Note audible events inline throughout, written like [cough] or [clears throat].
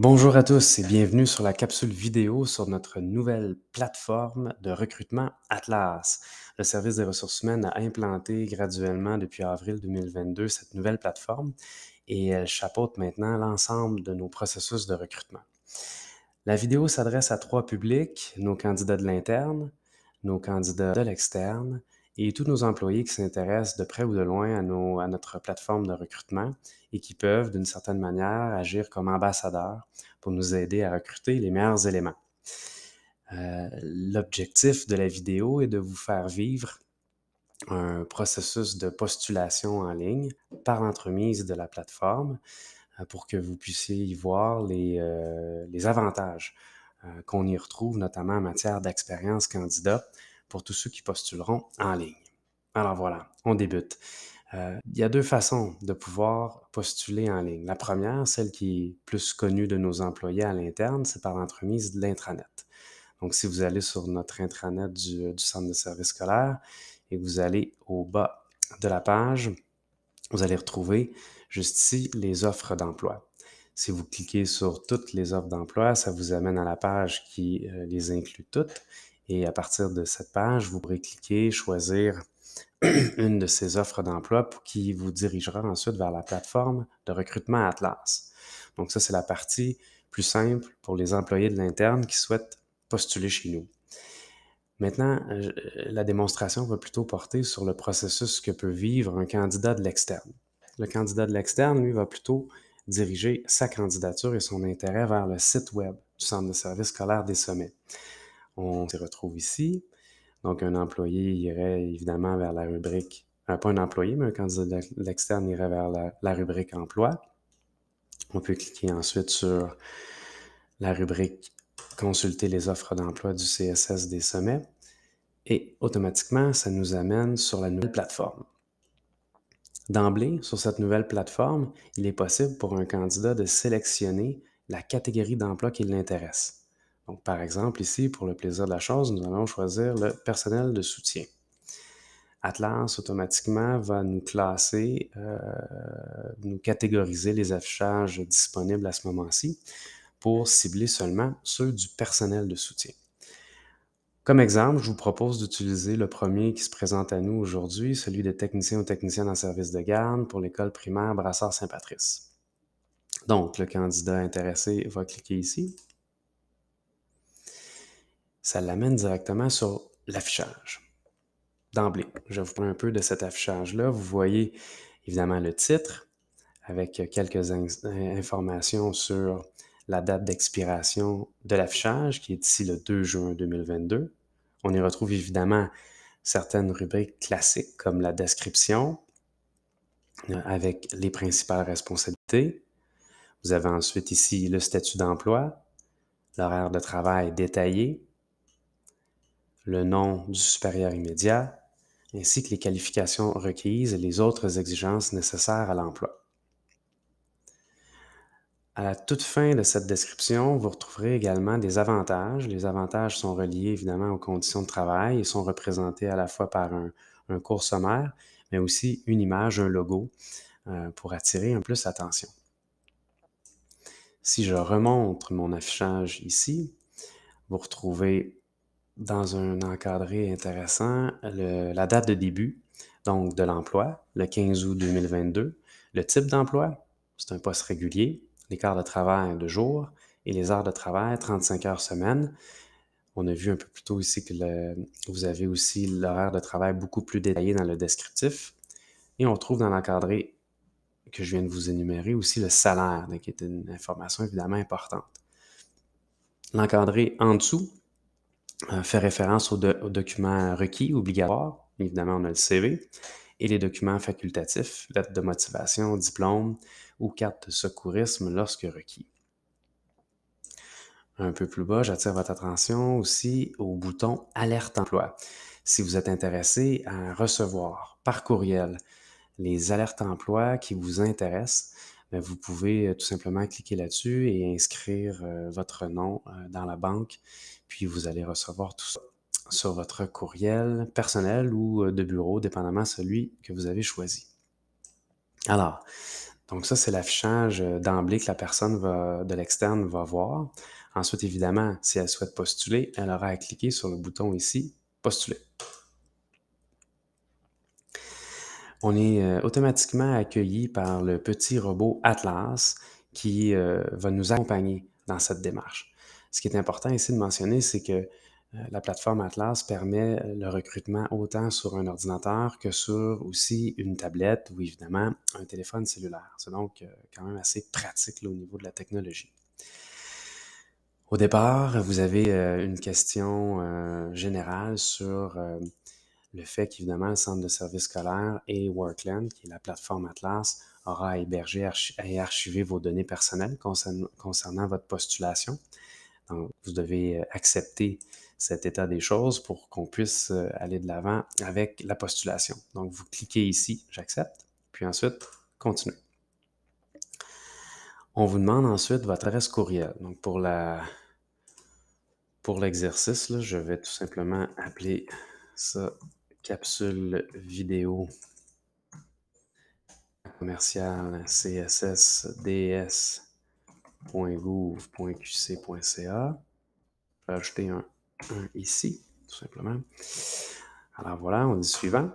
Bonjour à tous et bienvenue sur la capsule vidéo sur notre nouvelle plateforme de recrutement Atlas. Le service des ressources humaines a implanté graduellement depuis avril 2022 cette nouvelle plateforme et elle chapeaute maintenant l'ensemble de nos processus de recrutement. La vidéo s'adresse à trois publics, nos candidats de l'interne, nos candidats de l'externe et tous nos employés qui s'intéressent de près ou de loin à, notre plateforme de recrutement et qui peuvent, d'une certaine manière, agir comme ambassadeurs pour nous aider à recruter les meilleurs éléments. Euh, l'objectif de la vidéo est de vous faire vivre un processus de postulation en ligne par l'entremise de la plateforme euh, pour que vous puissiez y voir les, euh, avantages qu'on y retrouve, notamment en matière d'expérience candidat, pour tous ceux qui postuleront en ligne. Alors voilà, on débute. Euh, il y a deux façons de pouvoir postuler en ligne. La première, celle qui est plus connue de nos employés à l'interne, c'est par l'entremise de l'intranet. Donc, si vous allez sur notre intranet du, euh, du centre de services scolaires et que vous allez au bas de la page, vous allez retrouver juste ici les offres d'emploi. Si vous cliquez sur toutes les offres d'emploi, ça vous amène à la page qui euh, les inclut toutes et à partir de cette page, vous pourrez cliquer, choisir [clears throat] une de ces offres d'emploi qui vous dirigera ensuite vers la plateforme de recrutement Atlas. Donc ça, c'est la partie plus simple pour les employés de l'interne qui souhaitent postuler chez nous. Maintenant, euh, la démonstration va plutôt porter sur le processus que peut vivre un candidat de l'externe. Le candidat de l'externe, lui, va plutôt diriger sa candidature et son intérêt vers le site web du Centre de services scolaires des sommets on se retrouve ici. Donc, un employé irait évidemment vers la rubrique, euh, pas un employé, mais un candidat de l'externe irait vers la, rubrique emploi. On peut cliquer ensuite sur la rubrique consulter les offres d'emploi du CSS des sommets et automatiquement, ça nous amène sur la nouvelle plateforme. D'emblée, sur cette nouvelle plateforme, il est possible pour un candidat de sélectionner la catégorie d'emploi qui l'intéresse. Donc, par exemple, ici, pour le plaisir de la chose, nous allons choisir le personnel de soutien. Atlas automatiquement va nous classer, euh, nous catégoriser les affichages disponibles à ce moment-ci pour cibler seulement ceux du personnel de soutien. Comme exemple, je vous propose d'utiliser le premier qui se présente à nous aujourd'hui, celui des techniciens ou techniciennes en service de garde pour l'école primaire Brassard-Saint-Patrice. Donc, le candidat intéressé va cliquer ici ça l'amène directement sur l'affichage. D'emblée, je vous prends un peu de cet affichage-là. Vous voyez évidemment le titre avec quelques informations sur la date d'expiration de l'affichage qui est ici le 2 juin 2022. On y retrouve évidemment certaines rubriques classiques comme la description euh, avec les principales responsabilités. Vous avez ensuite ici le statut d'emploi, l'horaire de travail détaillé, le nom du supérieur immédiat, ainsi que les qualifications requises et les autres exigences nécessaires à l'emploi. À la toute fin de cette description, vous retrouverez également des avantages. Les avantages sont reliés évidemment aux conditions de travail et sont représentés à la fois par un, un court sommaire, mais aussi une image, un logo euh, pour attirer un plus l'attention. Si je remonte mon affichage ici, vous retrouvez dans un encadré intéressant la date de début donc de l'emploi, le 15 août 2022, le type d'emploi, c'est un poste régulier, l'écart de travail de jour et les heures de travail, 35 heures semaine. On a vu un peu plus tôt ici que vous avez aussi l'horaire de travail beaucoup plus détaillé dans le descriptif. Et on trouve dans l'encadré que je viens de vous énumérer aussi le salaire, qui est une information évidemment importante. L'encadré en dessous, euh, fait référence aux, documents requis, obligatoires, évidemment on a le CV, et les documents facultatifs, lettre de motivation, diplôme ou carte de secourisme lorsque requis. Un peu plus bas, j'attire votre attention aussi au bouton Alerte emploi. Si vous êtes intéressé à recevoir par courriel les alertes emploi qui vous intéressent, ben, vous pouvez euh, tout simplement cliquer là-dessus et inscrire euh, votre nom euh, dans la banque, puis vous allez recevoir tout ça sur votre courriel personnel ou de bureau, dépendamment celui que vous avez choisi. Alors, donc ça, c'est l'affichage d'emblée que la personne de l'externe va voir. Ensuite, évidemment, si elle souhaite postuler, elle aura à cliquer sur le bouton ici, postuler. on est euh, automatiquement accueilli par le petit robot Atlas qui euh, va nous accompagner dans cette démarche. Ce qui est important ici de mentionner, c'est que euh, la plateforme Atlas permet le recrutement autant sur un ordinateur que sur aussi une tablette ou évidemment un téléphone cellulaire. C'est donc quand même assez pratique au niveau de la technologie. Au départ, vous avez une question générale sur le fait qu'évidemment, le Centre de service scolaire et Workland, qui est la plateforme Atlas, aura héberger et archiver vos données personnelles concernant votre postulation. Donc, vous devez euh, accepter cet état des choses pour qu'on puisse euh, aller de l'avant avec la postulation. Donc, vous cliquez ici, j'accepte, puis ensuite, continuez. On vous demande ensuite votre adresse courriel. Donc, pour la pour l'exercice, je vais tout simplement appeler ça capsule vidéo commercial cssds.gouv.qc.ca. Je vais ajouter un, un ici, tout simplement. Alors voilà, on dit suivant.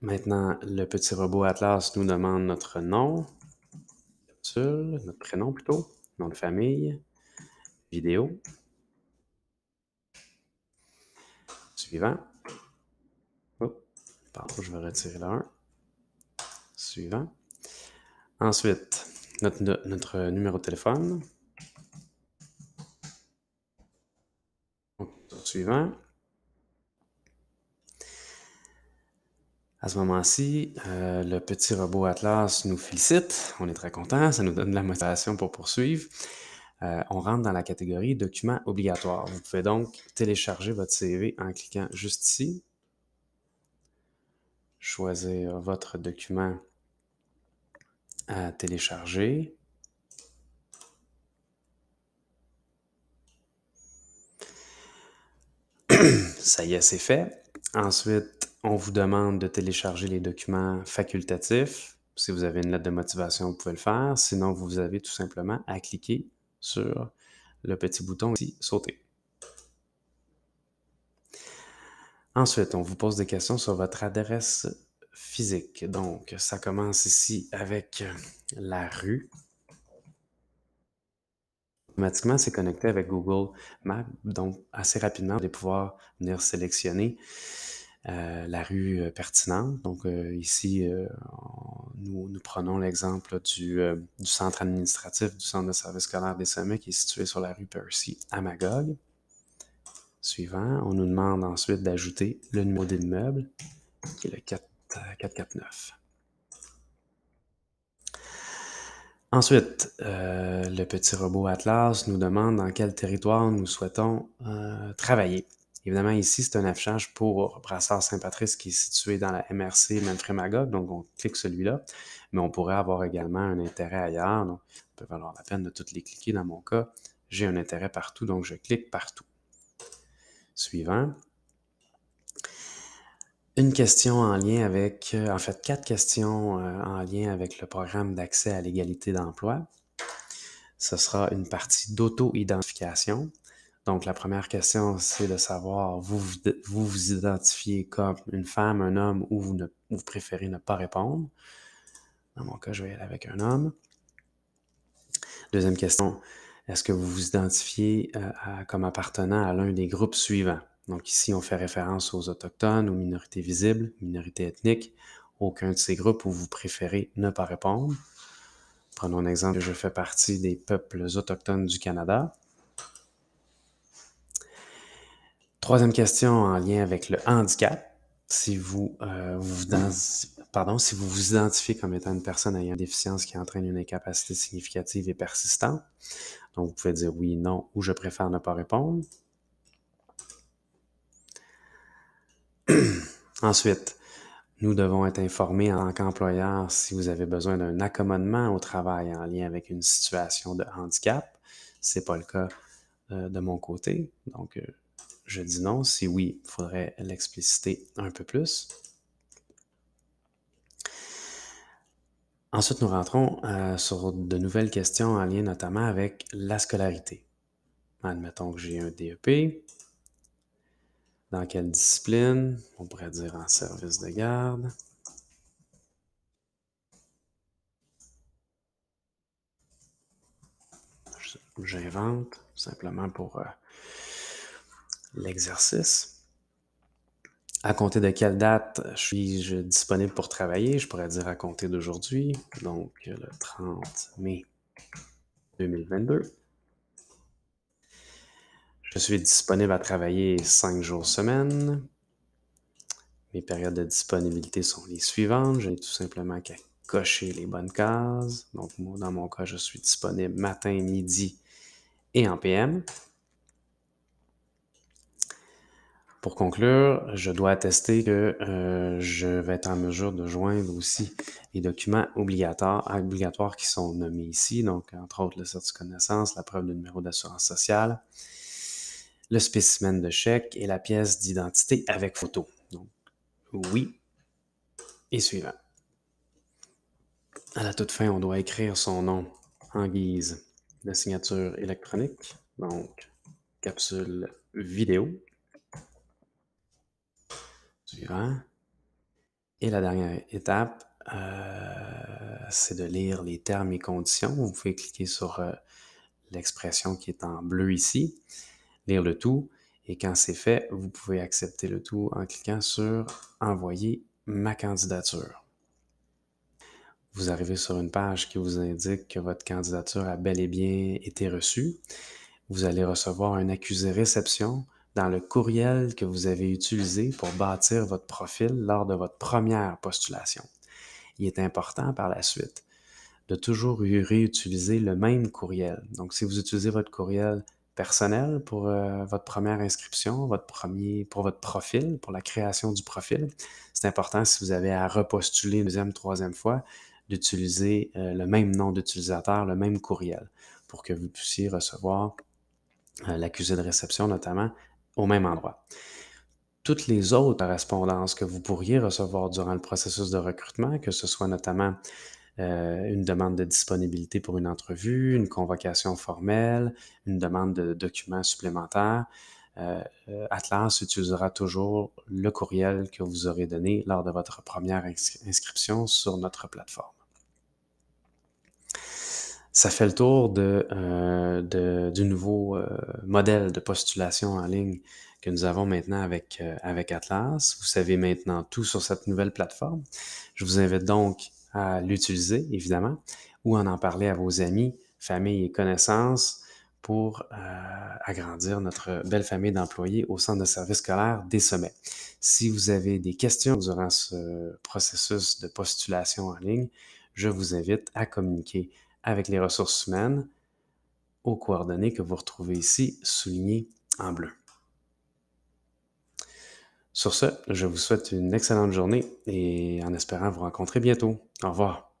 Maintenant, le petit robot Atlas nous demande notre nom, notre prénom plutôt, nom de famille, vidéo. Suivant je vais retirer le Suivant. Ensuite, notre, numéro de téléphone. Suivant. À ce moment-ci, euh, le petit robot Atlas nous félicite. On est très content. Ça nous donne de la motivation pour poursuivre. Euh, on rentre dans la catégorie documents obligatoires. Vous pouvez donc télécharger votre CV en cliquant juste ici choisir votre document à télécharger. [clears throat] Ça y est, c'est fait. Ensuite, on vous demande de télécharger les documents facultatifs. Si vous avez une lettre de motivation, vous pouvez le faire. Sinon, vous avez tout simplement à cliquer sur le petit bouton ici, sauter. Ensuite, on vous pose des questions sur votre adresse physique. Donc, ça commence ici avec euh, la rue. Automatiquement, c'est connecté avec Google Maps. Donc, assez rapidement, vous allez pouvoir venir sélectionner euh, la rue euh, pertinente. Donc, ici, nous, prenons l'exemple du, centre administratif du Centre de services scolaires des sommets qui est situé sur la rue Percy à Magog. Suivant, on nous demande ensuite d'ajouter le numéro d'immeuble, qui est le 449. Euh, ensuite, euh, le petit robot Atlas nous demande dans quel territoire nous souhaitons euh, travailler. Évidemment, ici, c'est un affichage pour Brassard Saint-Patrice qui est situé dans la MRC Manfred donc on clique celui-là, mais on pourrait avoir également un intérêt ailleurs, donc il peut valoir la peine de toutes les cliquer. Dans mon cas, j'ai un intérêt partout, donc je clique partout suivant. Une question en lien avec, euh, en fait, quatre questions euh, en lien avec le programme d'accès à l'égalité d'emploi. Ce sera une partie d'auto-identification. Donc, la première question, c'est de savoir, vous, vous identifiez comme une femme, un homme, ou vous, ne, préférez ne pas répondre. Dans mon cas, je vais aller avec un homme. Deuxième question, est-ce que vous vous identifiez euh, comme appartenant à l'un des groupes suivants? Donc ici, on fait référence aux autochtones, aux minorités visibles, minorités ethniques, aucun de ces groupes où vous préférez ne pas répondre. Prenons un exemple, je fais partie des peuples autochtones du Canada. Troisième question en lien avec le handicap. Si vous, euh, si vous vous identifiez comme étant une personne ayant une déficience qui entraîne une incapacité significative et persistante, donc, vous pouvez dire oui, non, ou je préfère ne pas répondre. [clears throat] Ensuite, nous devons être informés en tant qu'employeur si vous avez besoin d'un accommodement au travail en lien avec une situation de handicap. Ce n'est pas le cas euh, de mon côté. Donc, euh, je dis non. Si oui, il faudrait l'expliciter un peu plus. Ensuite, nous rentrons euh, sur de nouvelles questions en lien notamment avec la scolarité. Admettons que j'ai un DEP. Dans quelle discipline? On pourrait dire en service de garde. J'invente simplement pour euh, l'exercice à compter de quelle date suis-je disponible pour travailler? Je pourrais dire à compter d'aujourd'hui, donc le 30 mai 2022. Je suis disponible à travailler cinq jours semaine. Mes périodes de disponibilité sont les suivantes. Je n'ai tout simplement qu'à cocher les bonnes cases. Donc, moi, dans mon cas, je suis disponible matin, midi et en PM. Pour conclure, je dois attester que euh, je vais être en mesure de joindre aussi les documents obligatoires, obligatoires qui sont nommés ici, donc entre autres le certificat de connaissance, la preuve de numéro d'assurance sociale, le spécimen de chèque et la pièce d'identité avec photo. Donc, oui et suivant. À la toute fin, on doit écrire son nom en guise de signature électronique, donc capsule vidéo et la dernière étape, euh, c'est de lire les termes et conditions. Vous pouvez cliquer sur euh, l'expression qui est en bleu ici, lire le tout, et quand c'est fait, vous pouvez accepter le tout en cliquant sur Envoyer ma candidature. Vous arrivez sur une page qui vous indique que votre candidature a bel et bien été reçue. Vous allez recevoir un accusé réception dans le courriel que vous avez utilisé pour bâtir votre profil lors de votre première postulation. Il est important par la suite de toujours réutiliser le même courriel. Donc, si vous utilisez votre courriel personnel pour euh, votre première inscription, votre premier, pour votre profil, pour la création du profil, c'est important si vous avez à repostuler une deuxième, troisième fois, d'utiliser euh, le même nom d'utilisateur, le même courriel, pour que vous puissiez recevoir euh, l'accusé de réception notamment au même endroit. Toutes les autres correspondances que vous pourriez recevoir durant le processus de recrutement, que ce soit notamment euh, une demande de disponibilité pour une entrevue, une convocation formelle, une demande de documents supplémentaires, euh, Atlas utilisera toujours le courriel que vous aurez donné lors de votre première inscription sur notre plateforme ça fait le tour de, euh, du nouveau euh, modèle de postulation en ligne que nous avons maintenant avec, euh, avec Atlas. Vous savez maintenant tout sur cette nouvelle plateforme. Je vous invite donc à l'utiliser, évidemment, ou en en parler à vos amis, familles et connaissances pour agrandir notre belle famille d'employés au Centre de services scolaires des sommets. Si vous avez des questions durant ce processus de postulation en ligne, je vous invite à communiquer avec les ressources humaines aux coordonnées que vous retrouvez ici soulignées en bleu. Sur ce, je vous souhaite une excellente journée et en espérant vous rencontrer bientôt. Au revoir.